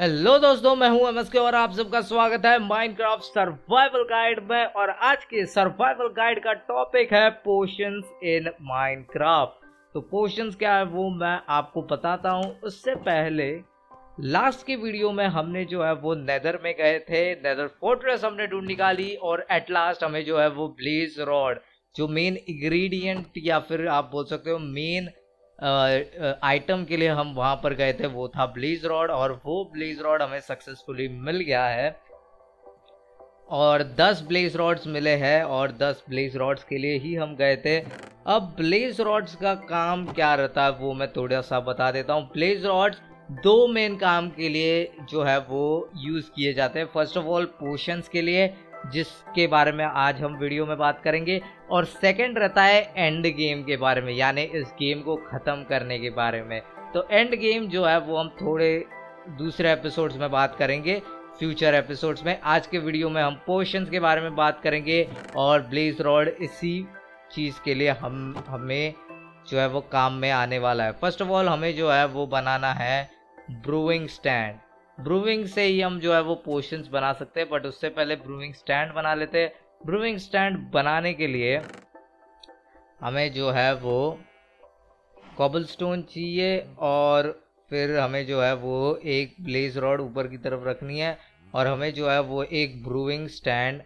hello दोस्तों मैं हूं एमएसके और आप सबका स्वागत है माइनक्राफ्ट सर्वाइवल गाइड में और आज के सर्वाइवल गाइड का टॉपिक है पोशंस इन माइनक्राफ्ट तो पोशंस क्या है वो मैं आपको बताता हूं उससे पहले लास्ट की वीडियो में हमने जो है वो नेदर में गए थे नेदर फोर्ट्रेस हमने ढूंढ निकाली और एट लास्ट हमें जो है वो ब्लीज रॉड जो मेन इग्रीडियंट या फिर आप बोल सकते हो मेन आइटम के लिए हम वहां पर गए थे वो था ब्लीज रॉड और वो ब्लीज रॉड हमें सक्सेसफुली मिल गया है और 10 ब्लेज रॉड्स मिले हैं और 10 ब्लेज रॉड्स के लिए ही हम गए थे अब ब्लेज रॉड्स का काम क्या रहता है वो मैं थोड़ा सा बता देता हूँ ब्लेज रॉड्स दो मेन काम के लिए जो है वो यूज़ किए जाते हैं फर्स्ट ऑफ ऑल पोशंस के लिए जिसके बारे में आज हम वीडियो में बात करेंगे और सेकंड रहता है एंड गेम के बारे में यानी इस गेम को ख़त्म करने के बारे में तो एंड गेम जो है वो हम थोड़े दूसरे एपिसोड्स में बात करेंगे फ्यूचर एपिसोड्स में आज के वीडियो में हम पोशंस के बारे में बात करेंगे और ब्लेज रॉड इसी चीज़ के लिए हम हमें जो है वो काम में आने वाला है फर्स्ट ऑफ ऑल हमें जो है वो बनाना है ब्रूइंग स्टैंड ब्रूविंग से ही हम जो है वो पोशंस बना सकते हैं बट उससे पहले ब्रूविंग स्टैंड बना लेते हैं ब्रूविंग स्टैंड बनाने के लिए हमें जो है वो स्टोन चाहिए और फिर हमें जो है वो एक ब्लेज रॉड ऊपर की तरफ रखनी है और हमें जो है वो एक ब्रूविंग स्टैंड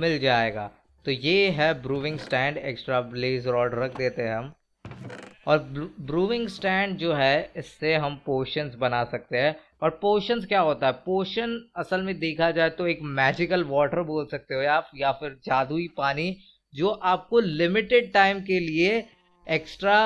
मिल जाएगा तो ये है brewing stand extra blaze rod रख देते हैं हम और ब्रूविंग स्टैंड जो है इससे हम पोशंस बना सकते हैं और पोशंस क्या होता है पोशन असल में देखा जाए तो एक मैजिकल वाटर बोल सकते हो आप या फिर जादुई पानी जो आपको लिमिटेड टाइम के लिए एक्स्ट्रा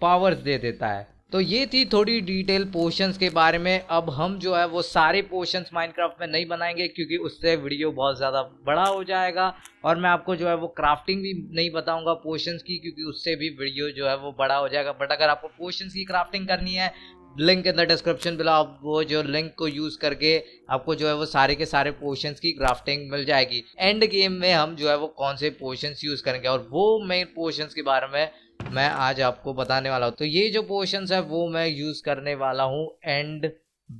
पावर्स दे देता है तो ये थी थोड़ी डिटेल पोर्शंस के बारे में अब हम जो है वो सारे पोर्शंस माइनक्राफ्ट में नहीं बनाएंगे क्योंकि उससे वीडियो बहुत ज़्यादा बड़ा हो जाएगा और मैं आपको जो है वो क्राफ्टिंग भी नहीं बताऊंगा पोर्शंस की क्योंकि उससे भी वीडियो जो है वो बड़ा हो जाएगा बट अगर आपको पोर्शंस की क्राफ्टिंग करनी है link in the description below आप वो जो लिंक को यूज़ करके आपको जो है वो सारे के सारे पोर्शन की क्राफ्टिंग मिल जाएगी एंड गेम में हम जो है वो कौन से पोर्शन यूज़ करेंगे और वो मेन पोर्शन के बारे में मैं आज आपको बताने वाला हूँ तो ये जो पोर्शन है वो मैं यूज़ करने वाला हूँ एंड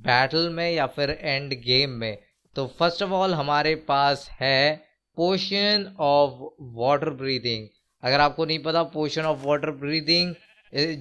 बैटल में या फिर एंड गेम में तो फर्स्ट ऑफ ऑल हमारे पास है पोशन ऑफ वाटर ब्रीदिंग अगर आपको नहीं पता पोशन ऑफ वाटर ब्रीदिंग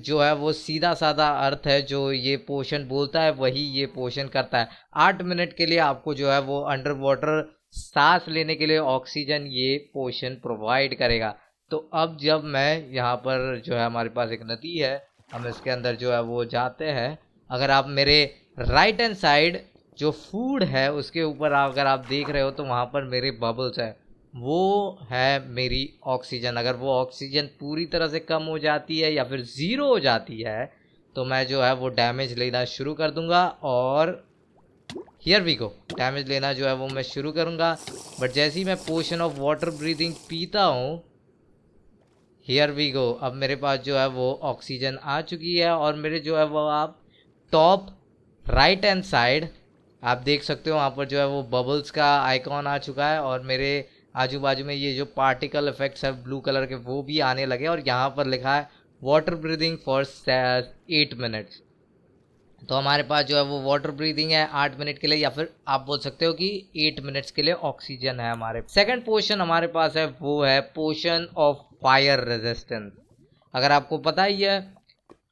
जो है वो सीधा साधा अर्थ है जो ये पोशन बोलता है वही ये पोशन करता है आठ मिनट के लिए आपको जो है वो अंडर वाटर सांस लेने के लिए ऑक्सीजन ये पोशन प्रोवाइड करेगा तो अब जब मैं यहाँ पर जो है हमारे पास एक नदी है हम इसके अंदर जो है वो जाते हैं अगर आप मेरे राइट एंड साइड जो फूड है उसके ऊपर अगर आप देख रहे हो तो वहाँ पर मेरे बबल्स हैं वो है मेरी ऑक्सीजन अगर वो ऑक्सीजन पूरी तरह से कम हो जाती है या फिर ज़ीरो हो जाती है तो मैं जो है वो डैमेज लेना शुरू कर दूंगा और हियर वी गो डैमेज लेना जो है वो मैं शुरू करूंगा बट जैसे ही मैं पोशन ऑफ वाटर ब्रीदिंग पीता हूँ हेयर वी गो अब मेरे पास जो है वो ऑक्सीजन आ चुकी है और मेरे जो है वो आप टॉप राइट हैंड साइड आप देख सकते हो वहाँ पर जो है वो बबल्स का आइकॉन आ चुका है और मेरे आजू बाजू में ये जो पार्टिकल इफेक्ट्स है ब्लू कलर के वो भी आने लगे और यहाँ पर लिखा है water breathing for eight minutes तो हमारे पास जो है वो वाटर ब्रीदिंग है आठ मिनट के लिए या फिर आप बोल सकते हो कि एट मिनट्स के लिए ऑक्सीजन है हमारे सेकंड पोर्शन हमारे पास है वो है पोशन ऑफ फायर रेजिस्टेंस अगर आपको पता ही है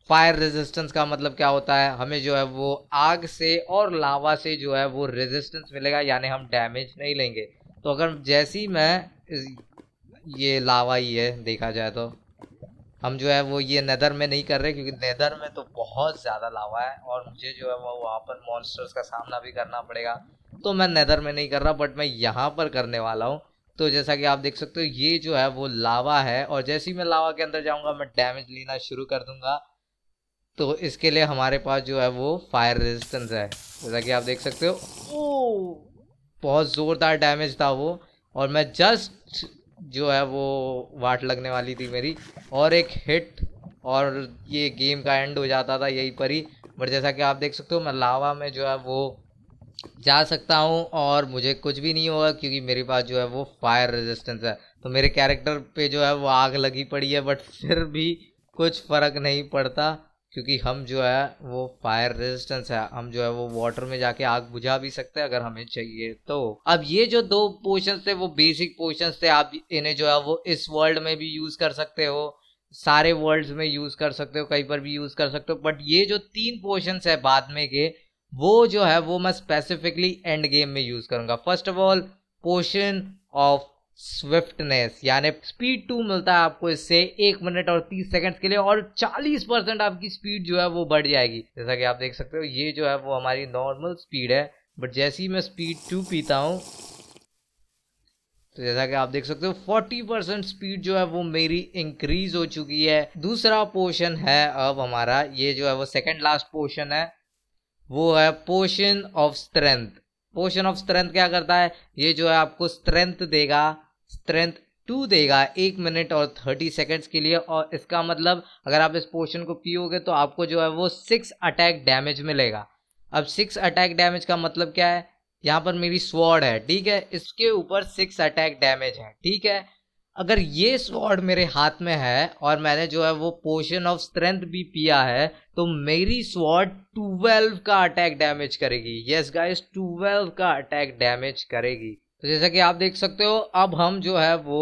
फायर रेजिस्टेंस का मतलब क्या होता है हमें जो है वो आग से और लावा से जो है वो रेजिस्टेंस मिलेगा यानी हम डैमेज नहीं लेंगे तो अगर जैसी मैं ये लावा ही है देखा जाए तो हम जो है वो ये नेदर में नहीं कर रहे क्योंकि नेदर में तो बहुत ज़्यादा लावा है और मुझे जो है वो वहाँ पर मॉन्स्टर्स का सामना भी करना पड़ेगा तो मैं नेदर में नहीं कर रहा बट मैं यहाँ पर करने वाला हूँ तो जैसा कि आप देख सकते हो ये जो है वो लावा है और जैसे ही मैं लावा के अंदर जाऊंगा मैं डैमेज लेना शुरू कर दूंगा तो इसके लिए हमारे पास जो है वो फायर रेजिस्टेंस है जैसा कि आप देख सकते हो ओ बहुत ज़ोरदार डैमेज था वो और मैं जस्ट जो है वो वाट लगने वाली थी मेरी और एक हिट और ये गेम का एंड हो जाता था यहीं पर ही बट जैसा कि आप देख सकते हो मैं लावा में जो है वो जा सकता हूँ और मुझे कुछ भी नहीं होगा क्योंकि मेरे पास जो है वो फायर रेजिस्टेंस है तो मेरे कैरेक्टर पे जो है वो आग लगी पड़ी है बट फिर भी कुछ फ़र्क नहीं पड़ता क्योंकि हम जो है वो फायर रेजिस्टेंस है हम जो है वो वाटर में जाके आग बुझा भी सकते हैं अगर हमें चाहिए तो अब ये जो दो पोशन थे वो बेसिक पोशन थे आप इन्हें जो है वो इस वर्ल्ड में भी यूज़ कर सकते हो सारे वर्ल्ड्स में यूज़ कर सकते हो कहीं पर भी यूज़ कर सकते हो बट ये जो तीन पोशंस है बाद में के वो जो है वो मैं स्पेसिफिकली एंड गेम में यूज़ करूंगा first of all potion of swiftness यानी स्पीड टू मिलता है आपको इससे एक मिनट और तीस सेकंड्स के लिए और चालीस परसेंट आपकी स्पीड जो है वो बढ़ जाएगी जैसा कि आप देख सकते हो ये जो है वो हमारी नॉर्मल स्पीड है बट जैसे ही मैं स्पीड टू पीता हूँ तो जैसा कि आप देख सकते हो फोर्टी परसेंट स्पीड जो है वो मेरी इंक्रीज हो चुकी है दूसरा पोर्शन है अब हमारा ये जो है वो सेकेंड लास्ट पोर्शन है वो है potion of strength potion of strength क्या करता है ये जो है आपको स्ट्रेंथ देगा स्ट्रेंथ टू देगा एक मिनट और थर्टी सेकेंड्स के लिए और इसका मतलब अगर आप इस पोर्शन को पियोगे तो आपको जो है वो सिक्स अटैक डैमेज मिलेगा अब सिक्स अटैक डैमेज का मतलब क्या है यहाँ पर मेरी स्वॉर्ड है ठीक है इसके ऊपर सिक्स अटैक डैमेज है ठीक है अगर ये स्वॉर्ड मेरे हाथ में है और मैंने जो है वो पोशन ऑफ स्ट्रेंथ भी पिया है तो मेरी स्वॉर्ड 12 का अटैक डैमेज करेगी यस गाइस 12 का अटैक डैमेज करेगी तो जैसा कि आप देख सकते हो अब हम जो है वो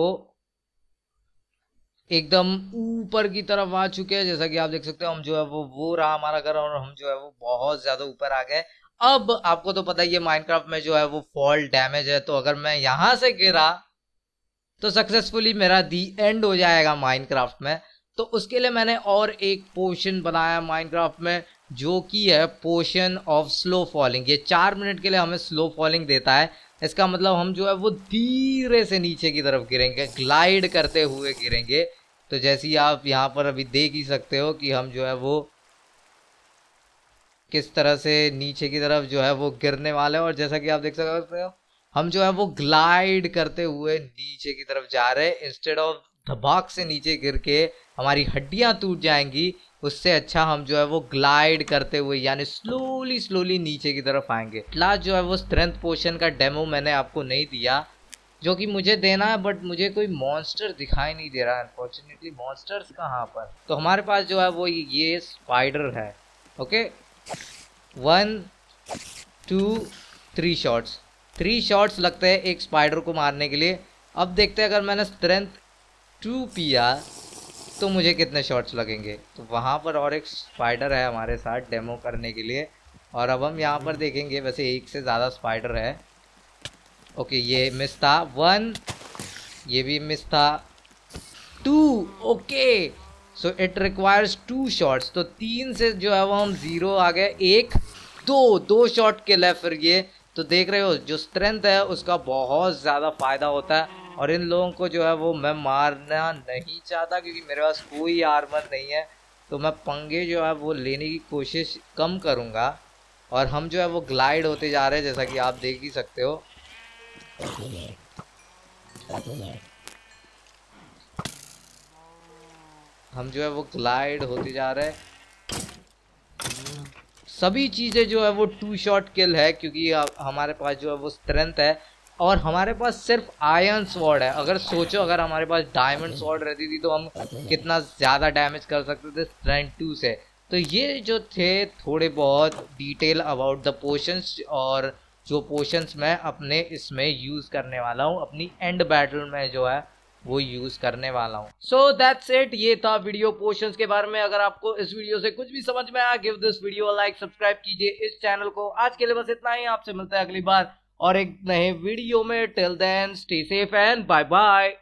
एकदम ऊपर की तरफ आ चुके हैं जैसा कि आप देख सकते हो हम जो है वो वो रहा हमारा घर और हम जो है वो बहुत ज़्यादा ऊपर आ गए अब आपको तो पता ही है माइनक्राफ्ट में जो है वो फॉल डैमेज है तो अगर मैं यहाँ से गिरा तो सक्सेसफुली मेरा दी एंड हो जाएगा माइनक्राफ्ट में तो उसके लिए मैंने और एक पोशन बनाया माइनक्राफ्ट में जो कि है पोशन ऑफ स्लो फॉलिंग ये चार मिनट के लिए हमें स्लो फॉलिंग देता है इसका मतलब हम जो है वो धीरे से नीचे की तरफ गिरेंगे ग्लाइड करते हुए गिरेंगे तो जैसे ही आप यहाँ पर अभी देख ही सकते हो कि हम जो है वो किस तरह से नीचे की तरफ जो है वो गिरने वाले हैं और जैसा कि आप देख सकते हो हम जो है वो ग्लाइड करते हुए नीचे की तरफ जा रहे हैं इंस्टेड ऑफ धबाक से नीचे गिर के हमारी हड्डियां टूट जाएंगी उससे अच्छा हम जो है वो ग्लाइड करते हुए यानी स्लोली स्लोली नीचे की तरफ आएंगे लास्ट जो है वो स्ट्रेंथ पोशन का डेमो मैंने आपको नहीं दिया जो कि मुझे देना है बट मुझे कोई मॉन्स्टर दिखाई नहीं दे रहा है अनफॉर्चुनेटली मॉन्स्टर्स कहाँ पर तो हमारे पास जो है वो ये स्पाइडर है okay one two three shots three shots लगते हैं एक स्पाइडर को मारने के लिए अब देखते हैं अगर मैंने स्ट्रेंथ टू पिया तो मुझे कितने शॉट्स लगेंगे तो वहाँ पर और एक स्पाइडर है हमारे साथ डेमो करने के लिए और अब हम यहाँ पर देखेंगे वैसे एक से ज़्यादा स्पाइडर है ओके ये मिस था वन ये भी मिस था two okay so it requires two shots तो तीन से जो है वो हम ज़ीरो आ गए एक दो दो शॉट के लिए फिर ये तो देख रहे हो जो स्ट्रेंथ है उसका बहुत ज़्यादा फ़ायदा होता है और इन लोगों को जो है वो मैं मारना नहीं चाहता क्योंकि मेरे पास कोई आर्मर नहीं है तो मैं पंगे जो है वो लेने की कोशिश कम करूँगा और हम जो है वो ग्लाइड होते जा रहे हैं जैसा कि आप देख ही सकते हो हम जो है वो ग्लाइड होते जा रहे हैं सभी चीज़ें जो है वो टू शॉट किल है क्योंकि हमारे पास जो है वो स्ट्रेंथ है और हमारे पास सिर्फ आयरन स्वॉर्ड है अगर सोचो अगर हमारे पास डायमंड स्वॉर्ड रहती थी तो हम कितना ज़्यादा डैमेज कर सकते थे स्ट्रेंथ टू से तो ये जो थे थोड़े बहुत डिटेल अबाउट द पोशंस और जो पोशंस मैं अपने इसमें यूज़ करने वाला हूँ अपनी एंड बैटल में जो है वो यूज करने वाला हूँ सो दैट्स इट ये था वीडियो पोर्शन के बारे में अगर आपको इस वीडियो से कुछ भी समझ में आया give this video like subscribe कीजिए इस चैनल को आज के लिए बस इतना ही आपसे मिलता है अगली बार और एक नए वीडियो में till then stay safe and bye bye